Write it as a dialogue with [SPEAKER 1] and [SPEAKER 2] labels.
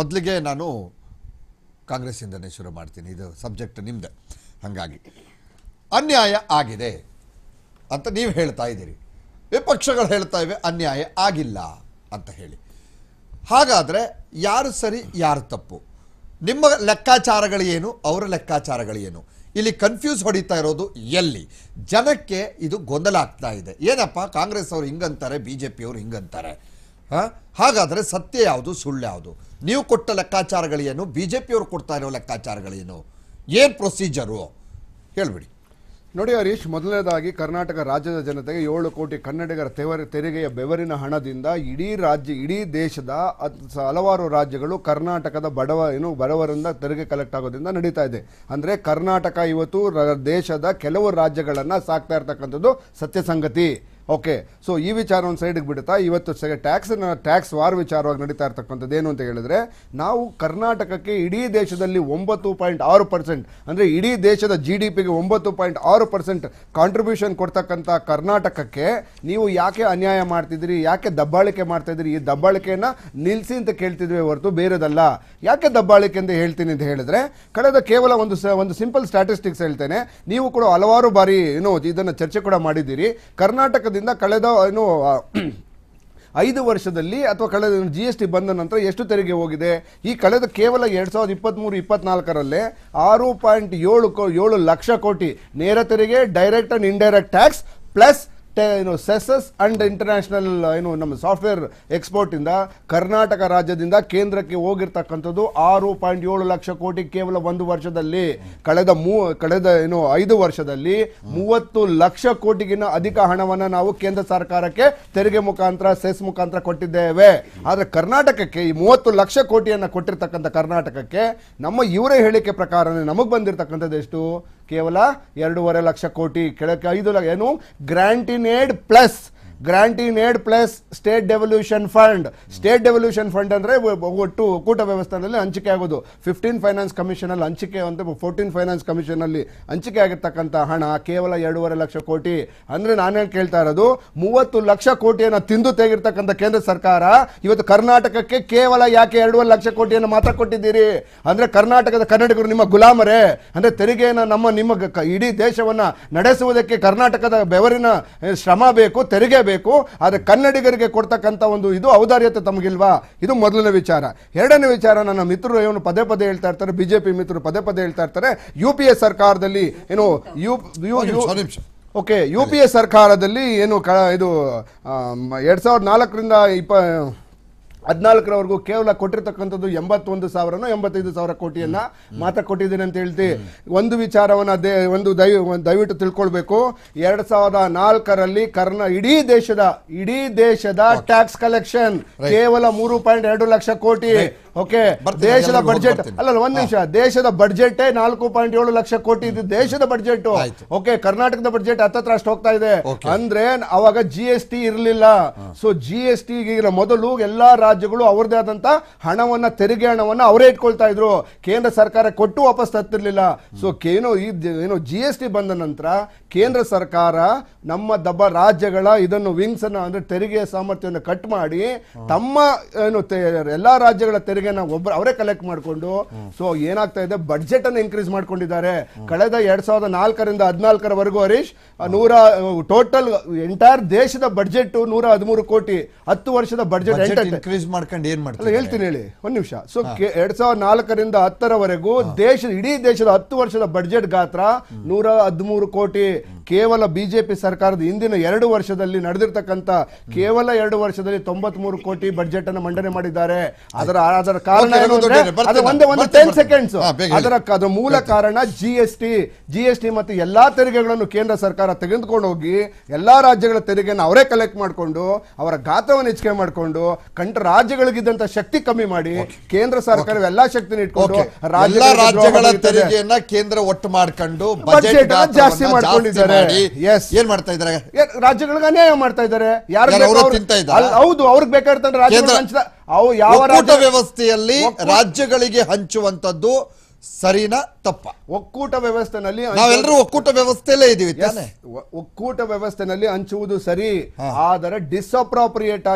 [SPEAKER 1] ಮೊದಲಿಗೆ ನಾನು ಕಾಂಗ್ರೆಸ್ಸಿಂದನೇ ಶುರು ಮಾಡ್ತೀನಿ ಇದು ಸಬ್ಜೆಕ್ಟ್ ನಿಮ್ಮದೇ ಹಾಗಾಗಿ ಅನ್ಯಾಯ ಆಗಿದೆ ಅಂತ ನೀವು ಹೇಳ್ತಾ ಇದ್ದೀರಿ ವಿಪಕ್ಷಗಳು ಹೇಳ್ತಾ ಇವೆ ಅನ್ಯಾಯ ಆಗಿಲ್ಲ ಅಂತ ಹೇಳಿ ಹಾಗಾದರೆ ಯಾರು ಸರಿ ಯಾರು ತಪ್ಪು ನಿಮ್ಮ ಲೆಕ್ಕಾಚಾರಗಳು ಏನು ಅವರ ಲೆಕ್ಕಾಚಾರಗಳು ಏನು ಇಲ್ಲಿ ಕನ್ಫ್ಯೂಸ್ ಹೊಡಿತಾ ಇರೋದು ಎಲ್ಲಿ ಜನಕ್ಕೆ ಇದು ಗೊಂದಲ ಆಗ್ತಾ ಇದೆ ಏನಪ್ಪ ಕಾಂಗ್ರೆಸ್ ಅವರು ಹಿಂಗಂತಾರೆ ಬಿ ಜೆ ಅವರು ಹಿಂಗಂತಾರೆ ಹಾಂ ಹಾಗಾದರೆ ಸತ್ಯ ಯಾವುದು ಸುಳ್ಳು ಯಾವುದು ನೀವು ಕೊಟ್ಟ ಲೆಕ್ಕಾಚಾರಗಳೇನು ಬಿ ಜೆ ಪಿಯವರು ಕೊಡ್ತಾ ಇರೋ ಲೆಕ್ಕಾಚಾರಗಳೇನು ಏನು ಪ್ರೊಸೀಜರು ಹೇಳ್ಬಿಡಿ ನೋಡಿ ಹರೀಶ್ ಮೊದಲನೇದಾಗಿ ಕರ್ನಾಟಕ ರಾಜ್ಯದ ಜನತೆಗೆ ಏಳು ಕೋಟಿ ಕನ್ನಡಿಗರ ತೆವರ ತೆರಿಗೆಯ ಬೆವರಿನ ಹಣದಿಂದ ಇಡೀ ರಾಜ್ಯ ಇಡೀ ದೇಶದ ಹಲವಾರು ರಾಜ್ಯಗಳು ಕರ್ನಾಟಕದ ಬಡವ ಏನು ಬಡವರಿಂದ ತೆರಿಗೆ ಕಲೆಕ್ಟ್ ಆಗೋದ್ರಿಂದ ನಡೀತಾ ಇದೆ ಅಂದರೆ ಕರ್ನಾಟಕ ಇವತ್ತು ದೇಶದ ಕೆಲವು ರಾಜ್ಯಗಳನ್ನು ಸಾಕ್ತಾ ಇರ್ತಕ್ಕಂಥದ್ದು ಸತ್ಯ ಸಂಗತಿ ಓಕೆ ಸೊ ಈ ವಿಚಾರ ಒಂದು ಸೈಡಿಗೆ ಬಿಡುತ್ತಾ ಇವತ್ತು ಟ್ಯಾಕ್ಸ್ ಟ್ಯಾಕ್ಸ್ ವಾರ್ ವಿಚಾರವಾಗಿ ನಡೀತಾ ಇರ್ತಕ್ಕಂಥದ್ದು ಏನು ಅಂತ ಹೇಳಿದ್ರೆ ನಾವು ಕರ್ನಾಟಕಕ್ಕೆ ಇಡೀ ದೇಶದಲ್ಲಿ ಒಂಬತ್ತು ಪಾಯಿಂಟ್ ಆರು ಪರ್ಸೆಂಟ್ ಅಂದರೆ ಇಡೀ ದೇಶದ ಜಿ ಡಿ ಪಿಗೆ ಒಂಬತ್ತು ಪಾಯಿಂಟ್ ಆರು ಪರ್ಸೆಂಟ್ ಕಾಂಟ್ರಿಬ್ಯೂಷನ್ ಕೊಡ್ತಕ್ಕಂಥ ಕರ್ನಾಟಕಕ್ಕೆ ನೀವು ಯಾಕೆ ಅನ್ಯಾಯ ಮಾಡ್ತಿದ್ದೀರಿ ಯಾಕೆ ದಬ್ಬಾಳಿಕೆ ಮಾಡ್ತಾಯಿದ್ರಿ ಈ ದಬ್ಬಾಳಿಕೆಯನ್ನು ನಿಲ್ಲಿಸಿ ಅಂತ ಕೇಳ್ತಿದ್ವಿ ಹೊರತು ಬೇರೆದಲ್ಲ ಯಾಕೆ ದಬ್ಬಾಳಿಕೆ ಅಂತ ಹೇಳ್ತೀನಿ ಅಂತ ಹೇಳಿದ್ರೆ ಕಳೆದ ಕೇವಲ ಒಂದು ಒಂದು ಸಿಂಪಲ್ ಸ್ಟಾಟಿಸ್ಟಿಕ್ಸ್ ಹೇಳ್ತೇನೆ ನೀವು ಕೂಡ ಹಲವಾರು ಬಾರಿ ಏನು ಇದನ್ನು ಚರ್ಚೆ ಕೂಡ ಮಾಡಿದ್ದೀರಿ ಕರ್ನಾಟಕದ ಸರ್ಕಾರದಿಂದ ಕಳೆದ ಏನು ಐದು ವರ್ಷದಲ್ಲಿ ಅಥವಾ ಕಳೆದ ಜಿ ಎಸ್ ಟಿ ಬಂದ ನಂತರ ಎಷ್ಟು ತೆರಿಗೆ ಹೋಗಿದೆ ಈ ಕಳೆದ ಕೇವಲ ಎರಡು ಸಾವಿರದ ಇಪ್ಪತ್ತ್ಮೂರು ಇಪ್ಪತ್ನಾಲ್ಕರಲ್ಲೇ ಆರು ಪಾಯಿಂಟ್ ಏಳು ಕೋ ಏಳು ಲಕ್ಷ ಕೋಟಿ ನೇರ ತೆರಿಗೆ direct and indirect tax plus ಏನು ಸೆಸಸ್ ಅಂಡ್ ಇಂಟರ್ನ್ಯಾಷನಲ್ ಏನು ನಮ್ಮ ಸಾಫ್ಟ್ವೇರ್ ಎಕ್ಸ್ಪೋರ್ಟ್ ಇಂದ ಕರ್ನಾಟಕ ರಾಜ್ಯದಿಂದ ಕೇಂದ್ರಕ್ಕೆ ಹೋಗಿರ್ತಕ್ಕಂಥದ್ದು ಆರು ಪಾಯಿಂಟ್ ಏಳು ಲಕ್ಷ ಕೋಟಿ ಕೇವಲ ಒಂದು ವರ್ಷದಲ್ಲಿ ಕಳೆದ ಮೂ ಕಳೆದ ಏನು ಐದು ವರ್ಷದಲ್ಲಿ ಮೂವತ್ತು ಲಕ್ಷ ಕೋಟಿಗಿನ ಅಧಿಕ ಹಣವನ್ನು ನಾವು ಕೇಂದ್ರ ಸರ್ಕಾರಕ್ಕೆ ತೆರಿಗೆ ಮುಖಾಂತರ ಸೆಸ್ ಮುಖಾಂತರ ಕೊಟ್ಟಿದ್ದೇವೆ ಆದರೆ ಕರ್ನಾಟಕಕ್ಕೆ ಈ ಮೂವತ್ತು ಲಕ್ಷ ಕೋಟಿಯನ್ನು ಕೊಟ್ಟಿರ್ತಕ್ಕಂಥ ಕರ್ನಾಟಕಕ್ಕೆ ನಮ್ಮ ಇವರೇ ಹೇಳಿಕೆ ಪ್ರಕಾರನೇ ನಮಗೆ ಬಂದಿರತಕ್ಕಂಥದ್ದು ಎಷ್ಟು ಕೇವಲ ಎರಡೂವರೆ ಲಕ್ಷ ಕೋಟಿ ಕೆಳಕ್ಕೆ ಐದು ಲಕ್ಷ ಏನು grant in aid plus granting aid plus state devolution fund state devolution fund ಅಂದ್ರೆ ಒಟ್ಟು ಕೂಟ ವ್ಯವಸ್ಥೆಯಲ್ಲಿ ಹಂಚಿಕೆ ಆಗೋದು ಫಿಫ್ಟೀನ್ ಫೈನಾನ್ಸ್ ಅಲ್ಲಿ ಹಂಚಿಕೆ ಅಂತ ಫೋರ್ಟೀನ್ ಫೈನಾನ್ಸ್ ಅಲ್ಲಿ ಹಂಚಿಕೆ ಆಗಿರ್ತಕ್ಕಂಥ ಹಣ ಕೇವಲ ಎರಡೂವರೆ ಲಕ್ಷ ಕೋಟಿ ಅಂದ್ರೆ ನಾನೇನು ಕೇಳ್ತಾ ಇರೋದು ಮೂವತ್ತು ಲಕ್ಷ ಕೋಟಿಯನ್ನು ತಿಂದು ತೆಗಿರ್ತಕ್ಕಂಥ ಕೇಂದ್ರ ಸರ್ಕಾರ ಇವತ್ತು ಕರ್ನಾಟಕಕ್ಕೆ ಕೇವಲ ಯಾಕೆ ಎರಡೂವರೆ ಲಕ್ಷ ಕೋಟಿಯನ್ನು ಮಾತ್ರ ಕೊಟ್ಟಿದ್ದೀರಿ ಅಂದ್ರೆ ಕರ್ನಾಟಕದ ಕನ್ನಡಿಗರು ನಿಮ್ಮ ಗುಲಾಮರೇ ಅಂದ್ರೆ ತೆರಿಗೆಯನ್ನು ನಮ್ಮ ನಿಮ್ಮ ಇಡೀ ದೇಶವನ್ನು ನಡೆಸುವುದಕ್ಕೆ ಕರ್ನಾಟಕದ ಬೆವರಿನ ಶ್ರಮ ಬೇಕು ತೆರಿಗೆ ಬೇಕು ಆದರೆ ಕನ್ನಡಿಗರಿಗೆ ಕೊಡ್ತಕ್ಕಂಥ ಒಂದು ಇದು ಔದಾರ್ಯತೆ ತಮಗಿಲ್ವಾ ಇದು ಮೊದಲನೇ ವಿಚಾರ ಎರಡನೇ ವಿಚಾರ ನನ್ನ ಮಿತ್ರರು ಏನು ಪದೇ ಪದೇ ಹೇಳ್ತಾ ಇರ್ತಾರೆ ಬಿಜೆಪಿ ಮಿತ್ರರು ಪದೇ ಪದೇ ಹೇಳ್ತಾ ಇರ್ತಾರೆ ಯು ಪಿ ಎ ಸರ್ಕಾರದಲ್ಲಿ ಏನು U okay U P A ಸರ್ಕಾರದಲ್ಲಿ ಏನು ಕ ಇದು ಎರಡು ಸಾವಿರದ ನಾಲ್ಕರಿಂದ ಇಪ್ಪ ಹದಿನಾಲ್ಕರವರೆಗೂ ಕೇವಲ ಕೊಟ್ಟಿರ್ತಕ್ಕಂಥದ್ದು ಎಂಬತ್ತೊಂದು ಸಾವಿರನೋ ಎಂಬತ್ತೈದು ಸಾವಿರ ಕೋಟಿಯನ್ನ ಮಾತ್ರ ಕೊಟ್ಟಿದ್ದೀನಿ ಅಂತ ಹೇಳ್ತಿ ಒಂದು ವಿಚಾರವನ್ನ ಒಂದು ದಯ ದಯವಿಟ್ಟು ತಿಳ್ಕೊಳ್ಬೇಕು ಎರಡ್ ಸಾವಿರದ ನಾಲ್ಕರಲ್ಲಿ ಕರ್ನಾ ಇಡೀ ದೇಶದ ಇಡೀ ದೇಶದ ಟ್ಯಾಕ್ಸ್ ಕಲೆಕ್ಷನ್ ಕೇವಲ ಮೂರು ಪಾಯಿಂಟ್ ಎರಡು ಲಕ್ಷ ಕೋಟಿ ಓಕೆ ದೇಶದ ಬಡ್ಜೆಟ್ ಅಲ್ಲ ಒಂದ್ ನಿಮಿಷ ದೇಶದ ಬಡ್ಜೆಟ್ ನಾಲ್ಕು ಪಾಯಿಂಟ್ ಏಳು ಲಕ್ಷ ಕೋಟಿ ಇದು ದೇಶದ ಬಡ್ಜೆಟ್ ಓಕೆ ಕರ್ನಾಟಕದ ಬಡ್ಜೆಟ್ ಹತ್ತತ್ರ ಅಷ್ಟು ಹೋಗ್ತಾ ಇದೆ ಅಂದ್ರೆ ಅವಾಗ ಜಿ ಎಸ್ ಟಿ ಇರಲಿಲ್ಲ ಸೊ ಜಿ ಎಸ್ ಟಿ ಮೊದಲು ಎಲ್ಲಾ ರಾಜ್ಯ ರಾಜ್ಯಗಳು ಅವ್ರದೇ ಆದಂಥ ಹಣವನ್ನು ತೆರಿಗೆ ಹಣವನ್ನ ಅವರೇ ಇಟ್ಕೊಳ್ತಾ ಇದ್ರು ಕೇಂದ್ರ ಸರ್ಕಾರ ಕೊಟ್ಟು ವಾಪಸ್ ತರ್ತಿರ್ಲಿಲ್ಲ ಸೊ ಏನು ಈ ಏನು ಜಿ ಎಸ್ ಟಿ ಬಂದ ನಂತರ ಕೇಂದ್ರ ಸರ್ಕಾರ ನಮ್ಮ ದಬ್ಬ ರಾಜ್ಯಗಳ ಇದನ್ನು ವಿಂಗ್ಸ್ ಅನ್ನು ಅಂದ್ರೆ ತೆರಿಗೆ ಸಾಮರ್ಥ್ಯವನ್ನು ಕಟ್ ಮಾಡಿ ತಮ್ಮ ಏನು ಎಲ್ಲಾ ರಾಜ್ಯಗಳ ತೆರಿಗೆನ ಒಬ್ಬರು ಅವರೇ ಕಲೆಕ್ಟ್ ಮಾಡಿಕೊಂಡು ಸೊ ಏನಾಗ್ತಾ ಇದೆ ಬಡ್ಜೆಟ್ ಅನ್ನು ಇನ್ಕ್ರೀಸ್ ಮಾಡ್ಕೊಂಡಿದ್ದಾರೆ ಕಳೆದ ಎರಡ್ ಸಾವಿರದ ನಾಲ್ಕರಿಂದ ಹದಿನಾಲ್ಕರವರೆಗೂ ಹರೀಶ್ ನೂರ ಟೋಟಲ್ ಎಂಟೈರ್ ದೇಶದ ಬಡ್ಜೆಟ್ ನೂರ ಹದಿಮೂರು ಕೋಟಿ ಹತ್ತು ವರ್ಷದ ಬಡ್ಜೆಟ್ ಇನ್ಕ್ರೀಸ್ ಮಾಡ್ಕೊಂಡು ಏನ್ ಮಾಡ್ತಾರೆ ಹೇಳ್ತೀನಿ ಹೇಳಿ ಒಂದ್ ನಿಮಿಷ ಸೊ ಎರಡ್ ಸಾವಿರದ ನಾಲ್ಕರಿಂದ ಹತ್ತರವರೆಗೂ ದೇಶದ ಇಡೀ ದೇಶದ ಹತ್ತು ವರ್ಷದ ಬಜೆಟ್ ಗಾತ್ರ ನೂರ ಹದಿಮೂರು ಕೋಟಿ ಕೇವಲ ಬಿಜೆಪಿ ಸರ್ಕಾರದ ಹಿಂದಿನ ಎರಡು ವರ್ಷದಲ್ಲಿ ನಡೆದಿರ್ತಕ್ಕಂಥ ಕೇವಲ ಎರಡು ವರ್ಷದಲ್ಲಿ ತೊಂಬತ್ ಕೋಟಿ ಬಜೆಟ್ ಅನ್ನು ಮಂಡನೆ ಮಾಡಿದ್ದಾರೆ ಅದರ ಅದರ ಕಾರಣ ಸೆಕೆಂಡ್ಸ್ ಅದರ ಮೂಲ ಕಾರಣ G S T G S T ಮತ್ತು ಎಲ್ಲಾ ತೆರಿಗೆಗಳನ್ನು ಕೇಂದ್ರ ಸರ್ಕಾರ ತೆಗೆದುಕೊಂಡು ಹೋಗಿ ಎಲ್ಲಾ ರಾಜ್ಯಗಳ ತೆರಿಗೆಯನ್ನು ಅವರೇ ಕಲೆಕ್ಟ್ ಮಾಡಿಕೊಂಡು ಅವರ ಗಾತ್ರವನ್ನು ಹೆಚ್ಚಿಗೆ ಮಾಡಿಕೊಂಡು ಕಂಠ ರಾಜ್ಯಗಳಿಗಿದ್ದಂತ ಶಕ್ತಿ ಕಮ್ಮಿ ಮಾಡಿ ಕೇಂದ್ರ ಸರ್ಕಾರ ಎಲ್ಲಾ ಶಕ್ತಿನ ಇಟ್ಕೊಂಡು ರಾಜ್ಯಗಳ ತೆರಿಗೆಯನ್ನ ಕೇಂದ್ರ ಒಟ್ಟು ಮಾಡ್ಕೊಂಡು ಜಾಸ್ತಿ ಮಾಡ್ಕೊಂಡಿದ್ದಾರೆ ಮಾಡಿ ಏನ್ ಮಾಡ್ತಾ ಇದ್ದಾರೆ ರಾಜ್ಯಗಳಿಗೆ ಅನ್ಯಾಯ ಮಾಡ್ತಾ ಇದ್ದಾರೆ ಹೌದು ಅವ್ರಿಗೆ ಬೇಕಾಗಿರ್ತಂದ್ರೆ ರಾಜ್ಯ ಯಾವ ವ್ಯವಸ್ಥೆಯಲ್ಲಿ ರಾಜ್ಯಗಳಿಗೆ ಹಂಚುವಂತದ್ದು ಸರಿನಾ ತಪ್ಪ ಒಕ್ಕೂಟ ವ್ಯವಸ್ಥೆನಲ್ಲಿ ನಾವೆಲ್ಲರೂ ಒಕ್ಕೂಟ ವ್ಯವಸ್ಥೆಯಲ್ಲೇ ಇದೀವಿ ಒಕ್ಕೂಟ ವ್ಯವಸ್ಥೆನಲ್ಲಿ ಹಂಚುವುದು ಸರಿ ಆದರೆ ಡಿಸ್ಅಪ್ರೋಪ್ರಿಯೇಟ್ ಆಗಿ